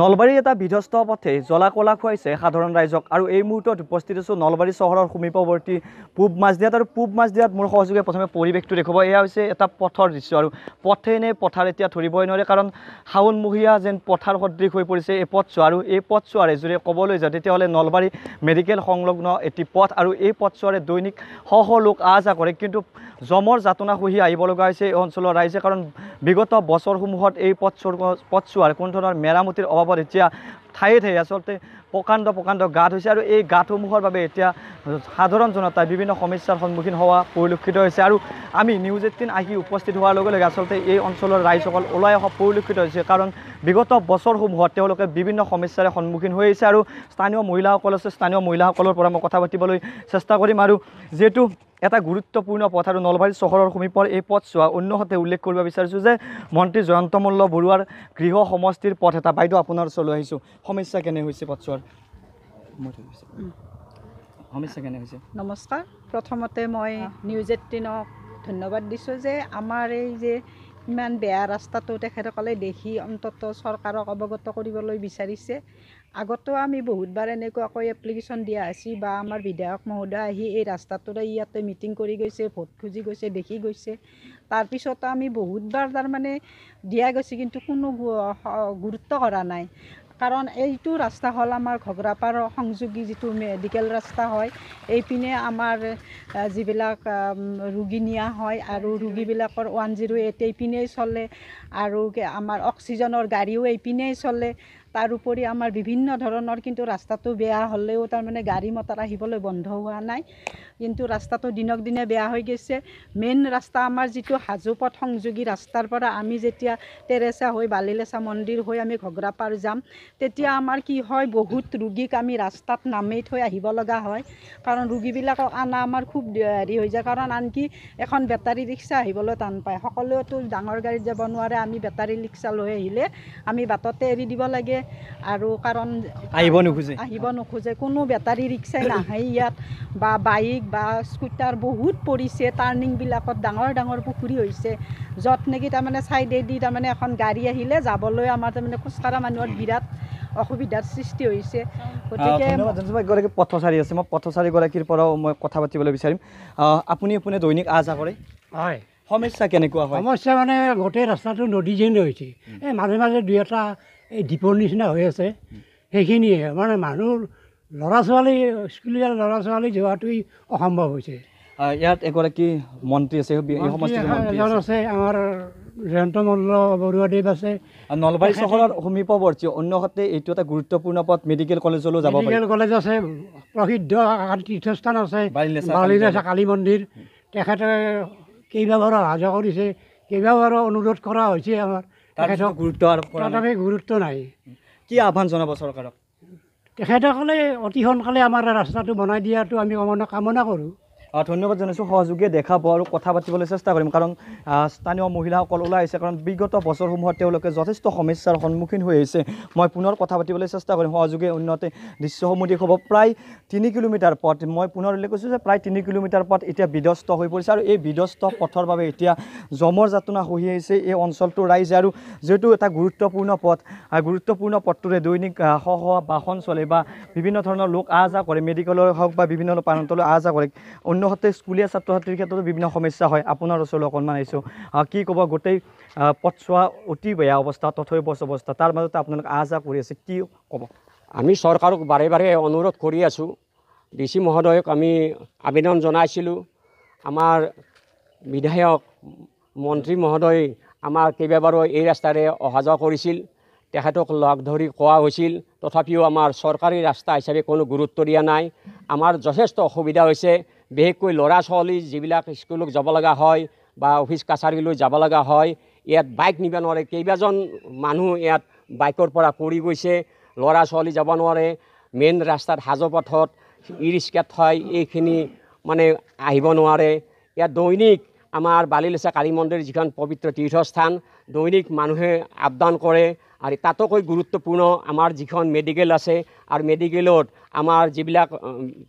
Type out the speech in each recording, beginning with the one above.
নলবাৰীৰ এটা বিধ্বস্ত পথে জ্বলা কলা খুৱাইছে সাধাৰণ ৰাইজক আৰু এই মুহূৰ্তত উপস্থিত আছোঁ নলবাৰী চহৰৰ সমীপৱৰ্তী পূব মাজদিয়াত আৰু পূব মাজদিয়াত মোৰ সহযোগে প্ৰথমে পৰিৱেশটো দেখুৱাব এয়া হৈছে এটা পথৰ দৃশ্য আৰু পথে নে পথাৰ এতিয়া ধৰিবই নোৱাৰে কাৰণ শাওণমহীয়া যেন পথাৰ সদৃশ হৈ পৰিছে এই পথছোৱা আৰু এই পথচোৱাৰে যদি ক'বলৈ যাওঁ তেতিয়াহ'লে নলবাৰী মেডিকেল সংলগ্ন এটি পথ আৰু এই পথছোৱাৰে দৈনিক শ শ লোক আহ যাহ কৰে কিন্তু জমৰ যাতনা সহি আহিব লগা হৈছে এই অঞ্চলৰ ৰাইজে কাৰণ বিগত বছৰসমূহত এই পথচোৰ পথছোৱাৰ কোনো ধৰণৰ মেৰামতিৰ વાપરે છે ঠায়ে ঠায়ে আচলতে প্ৰকাণ্ড প্ৰকাণ্ড গাঁত হৈছে আৰু এই গাঁতসমূহৰ বাবে এতিয়া সাধাৰণ জনতাই বিভিন্ন সমস্যাৰ সন্মুখীন হোৱা পৰিলক্ষিত হৈছে আৰু আমি নিউজ এইটিন আহি উপস্থিত হোৱাৰ লগে লগে আচলতে এই অঞ্চলৰ ৰাইজসকল ওলাই অহা পৰিলক্ষিত হৈছে কাৰণ বিগত বছৰসমূহত তেওঁলোকে বিভিন্ন সমস্যাৰে সন্মুখীন হৈ আহিছে আৰু স্থানীয় মহিলাসকল আছে স্থানীয় মহিলাসকলৰ পৰা মই কথা পাতিবলৈ চেষ্টা কৰিম আৰু যিহেতু এটা গুৰুত্বপূৰ্ণ পথ আৰু নলবাৰী চহৰৰ সমীপৰ এই পথ পথছোৱা অন্যহতে উল্লেখ কৰিব বিচাৰিছোঁ যে মন্ত্ৰী জয়ন্ত মল্ল বৰুৱাৰ গৃহ সমষ্টিৰ পথ এটা বাইদেউ আপোনাৰ ওচৰলৈ আহিছোঁ সমস্যা কেনে হৈছে পাছৰ সমস্যা কেনে হৈছে নমস্কাৰ প্ৰথমতে মই নিউজ এইটিনক ধন্যবাদ দিছোঁ যে আমাৰ এই যে ইমান বেয়া ৰাস্তাটো তেখেতসকলে দেখি অন্তত চৰকাৰক অৱগত কৰিবলৈ বিচাৰিছে আগতেও আমি বহুতবাৰ এনেকুৱাকৈ এপ্লিকেশ্যন দিয়া হৈছে বা আমাৰ বিধায়ক মহোদয় আহি এই ৰাস্তাটোৰে ইয়াতে মিটিং কৰি গৈছে ভোট খুজি গৈছে দেখি গৈছে তাৰপিছতো আমি বহুতবাৰ তাৰমানে দিয়া গৈছে কিন্তু কোনো গুৰুত্ব কৰা নাই কাৰণ এইটো ৰাস্তা হ'ল আমাৰ ঘগ্ৰাপাৰৰ সংযোগী যিটো মেডিকেল ৰাস্তা হয় এইপিনে আমাৰ যিবিলাক ৰোগী নিয়া হয় আৰু ৰোগীবিলাকৰ ওৱান জিৰ' এইট এইপিনেই চলে আৰু আমাৰ অক্সিজেনৰ গাড়ীও এইপিনেই চলে তাৰ উপৰি আমাৰ বিভিন্ন ধৰণৰ কিন্তু ৰাস্তাটো বেয়া হ'লেও তাৰমানে গাড়ী মটৰ আহিবলৈ বন্ধ হোৱা নাই কিন্তু ৰাস্তাটো দিনক দিনে বেয়া হৈ গৈছে মেইন ৰাস্তা আমাৰ যিটো হাজো পথ সংযোগী ৰাস্তাৰ পৰা আমি যেতিয়া তেৰেচা হৈ বালিলেচা মন্দিৰ হৈ আমি ঘগ্ৰাপাৰ যাম তেতিয়া আমাৰ কি হয় বহুত ৰোগীক আমি ৰাস্তাত নামি থৈ আহিব লগা হয় কাৰণ ৰোগীবিলাকক অনা আমাৰ খুব হেৰি হৈ যায় কাৰণ আনকি এখন বেটাৰী ৰিক্সা আহিবলৈ টান পায় সকলোৱেতো ডাঙৰ গাড়ীত যাব নোৱাৰে আমি বেটাৰী ৰিক্সা লৈ আহিলে আমি বাটতে এৰি দিব লাগে আৰু কাৰণ আহিব নোখোজে আহিব নোখোজে কোনো বেটাৰী ৰিক্সাই নাহে ইয়াত বা বাইক বা স্কুটাৰ বহুত পৰিছে টাৰ্ণিংবিলাকত ডাঙৰ ডাঙৰ পুখুৰী হৈছে য'ত নেকি তাৰমানে ছাইডেদি তাৰমানে এখন গাড়ী আহিলে যাবলৈ আমাৰ তাৰমানে খোজকাঢ়া মানুহৰ বিৰাট অসুবিধাৰ সৃষ্টি হৈছে গতিকে পথচাৰী আছে মই পথচাৰী গৰাকীৰ পৰাও মই কথা পাতিবলৈ বিচাৰিম আপুনি আপুনি দৈনিক আহ যাহ কৰে হয় সমস্যা কেনেকুৱা হয় সমস্যা মানে গোটেই ৰাস্তাটো নদী যেন ৰৈছে এই মাজে মাজে দুই এটা এই দীপৰ নিচিনা হৈ আছে সেইখিনিয়ে মানে মানুহৰ ল'ৰা ছোৱালী স্কুলীয়া ল'ৰা ছোৱালী যোৱাটোৱেই অসম্ভৱ হৈছে ইয়াত এগৰাকী মন্ত্ৰী আছে এজন আছে আমাৰ জয়ন্ত মল্ল বৰুৱাদেৱ আছে নলবাৰী চহৰৰ সমীপৱৰ্তী অন্যহাতে এইটো এটা গুৰুত্বপূৰ্ণ পথ মেডিকেল কলেজলৈ যাব মেডিকেল কলেজ আছে প্ৰসিদ্ধ তীৰ্থস্থান আছে কালী মন্দিৰ তেখেতে কেইবাবাৰো অহা যোৱা কৰিছে কেইবাবাৰো অনুৰোধ কৰা হৈছে আমাৰ কি আহ্বান জনাব চৰকাৰক তেখেতসকলে অতি সোনকালে আমাৰ ৰাস্তাটো বনাই দিয়াটো আমি কামনা কৰোঁ ধন্যবাদ জনাইছোঁ সহযোগে দেখা পাওঁ আৰু কথা পাতিবলৈ চেষ্টা কৰিম কাৰণ স্থানীয় মহিলাসকল ওলাই আহিছে কাৰণ বিগত বছৰসমূহত তেওঁলোকে যথেষ্ট সমস্যাৰ সন্মুখীন হৈ আহিছে মই পুনৰ কথা পাতিবলৈ চেষ্টা কৰিম সহযোগে উন্নতি দৃশ্যসমূহ দেখুৱাব প্ৰায় তিনি কিলোমিটাৰ পথ মই পুনৰ উল্লেখ কৰিছোঁ যে প্ৰায় তিনি কিলোমিটাৰ পথ এতিয়া বিধ্বস্ত হৈ পৰিছে আৰু এই বিধ্বস্ত পথৰ বাবে এতিয়া জমৰ যাতনা হৈ আহিছে এই অঞ্চলটোৰ ৰাইজে আৰু যিহেতু এটা গুৰুত্বপূৰ্ণ পথ গুৰুত্বপূৰ্ণ পথটোৰে দৈনিক শ শ বাহন চলে বা বিভিন্ন ধৰণৰ লোক আহ যাহ কৰে মেডিকেলৰ হওক বা বিভিন্ন প্ৰান্তলৈ আহ যাহ কৰে অন্যহাতে স্কুলীয়া ছাত্ৰ ছাত্ৰীৰ ক্ষেত্ৰতো বিভিন্ন সমস্যা হয় আপোনাৰ ওচৰলৈ অকণমান আহিছোঁ কি ক'ব গোটেই পথচোৱা অতি বেয়া অৱস্থা তথৈ বচ অৱস্থা তাৰ মাজতে আপোনালোকে আহ যা কৰি আছে কি ক'ব আমি চৰকাৰক বাৰে বাৰে অনুৰোধ কৰি আছোঁ ডি চি মহোদয়ক আমি আবেদন জনাইছিলোঁ আমাৰ বিধায়ক মন্ত্ৰী মহোদয় আমাৰ কেইবাবাৰো এই ৰাস্তাৰে অহা যোৱা কৰিছিল তেখেতক লগ ধৰি কোৱা হৈছিল তথাপিও আমাৰ চৰকাৰী ৰাস্তা হিচাপে কোনো গুৰুত্ব দিয়া নাই আমাৰ যথেষ্ট অসুবিধা হৈছে বিশেষকৈ ল'ৰা ছোৱালী যিবিলাক স্কুলত যাব লগা হয় বা অফিচ কাছাৰীলৈ যাব লগা হয় ইয়াত বাইক নিব নোৱাৰে কেইবাজন মানুহ ইয়াত বাইকৰ পৰা পৰি গৈছে ল'ৰা ছোৱালী যাব নোৱাৰে মেইন ৰাস্তাত হাজো পথত ই ৰিক্সাত হয় এইখিনি মানে আহিব নোৱাৰে ইয়াত দৈনিক আমাৰ বালিলেচা কালী মন্দিৰ যিখন পবিত্ৰ তীৰ্থস্থান দৈনিক মানুহে আপদান কৰে আৰু তাতোকৈ গুৰুত্বপূৰ্ণ আমাৰ যিখন মেডিকেল আছে আৰু মেডিকেলত আমাৰ যিবিলাক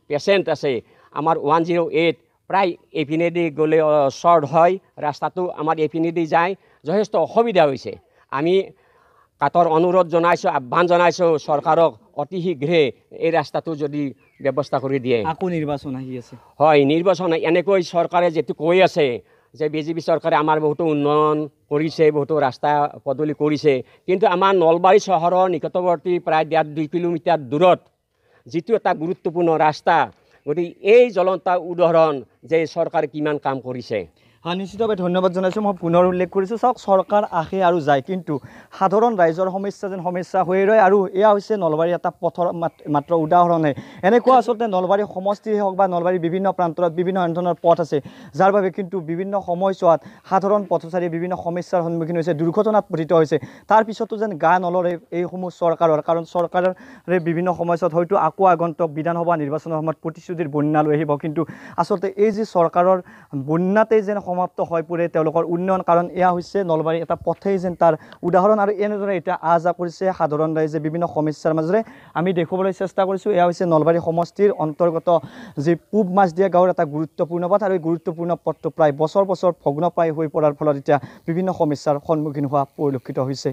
পেচেণ্ট আছে আমাৰ ওৱান জিৰ' এইট প্ৰায় এইপিনেদি গ'লে শ্বৰ্ট হয় ৰাস্তাটো আমাৰ এইপিনেদি যায় যথেষ্ট অসুবিধা হৈছে আমি কাটৰ অনুৰোধ জনাইছোঁ আহ্বান জনাইছোঁ চৰকাৰক অতি শীঘ্ৰে এই ৰাস্তাটো যদি ব্যৱস্থা কৰি দিয়ে আকৌ নিৰ্বাচন আহি আছে হয় নিৰ্বাচন এনেকৈ চৰকাৰে যিটো কৈ আছে যে বি জে পি চৰকাৰে আমাৰ বহুতো উন্নয়ন কৰিছে বহুতো ৰাস্তা পদূলি কৰিছে কিন্তু আমাৰ নলবাৰী চহৰৰ নিকটৱৰ্তী প্ৰায় ডেৰ দুই কিলোমিটাৰ দূৰত যিটো এটা গুৰুত্বপূৰ্ণ ৰাস্তা গতিকে এই জ্বলন্ত উদাহৰণ যে চৰকাৰে কিমান কাম কৰিছে নিশ্চিতভাৱে ধন্যবাদ জনাইছোঁ মই পুনৰ উল্লেখ কৰিছোঁ চাওক চৰকাৰ আহে আৰু যায় কিন্তু সাধাৰণ ৰাইজৰ সমস্যা যেন সমস্যা হৈয়ে ৰয় আৰু এয়া হৈছে নলবাৰীৰ এটা পথৰ মাত্ৰ উদাহৰণহে এনেকুৱা আচলতে নলবাৰী সমষ্টিয়ে হওক বা নলবাৰীৰ বিভিন্ন প্ৰান্তত বিভিন্ন ধৰণৰ পথ আছে যাৰ বাবে কিন্তু বিভিন্ন সময়ছোৱাত সাধাৰণ পথচাৰীয়ে বিভিন্ন সমস্যাৰ সন্মুখীন হৈছে দুৰ্ঘটনাত পতিত হৈছে তাৰপিছতো যেন গা নলৰে এইসমূহ চৰকাৰৰ কাৰণ চৰকাৰৰে বিভিন্ন সময়ছোৱাত হয়তো আকৌ আগন্তুক বিধানসভা নিৰ্বাচনৰ সময়ত প্ৰতিশ্ৰুতিৰ বন্যা লৈ আহিব কিন্তু আচলতে এই যি চৰকাৰৰ বন্যাতেই যেন সমাপ্ত হৈ পৰে তেওঁলোকৰ উন্নয়ন কাৰণ এয়া হৈছে নলবাৰী এটা পথেই যেন তাৰ উদাহৰণ আৰু এনেদৰে এতিয়া আহ যাহ কৰিছে সাধাৰণ ৰাইজে বিভিন্ন সমস্যাৰ মাজেৰে আমি দেখুৱাবলৈ চেষ্টা কৰিছোঁ এয়া হৈছে নলবাৰী সমষ্টিৰ অন্তৰ্গত যি পূব মাছদিয়া গাঁৱৰ এটা গুৰুত্বপূৰ্ণ পথ আৰু এই গুৰুত্বপূৰ্ণ পথটো প্ৰায় বছৰ বছৰ ভগ্নপ্ৰায় হৈ পৰাৰ ফলত এতিয়া বিভিন্ন সমস্যাৰ সন্মুখীন হোৱা পৰিলক্ষিত হৈছে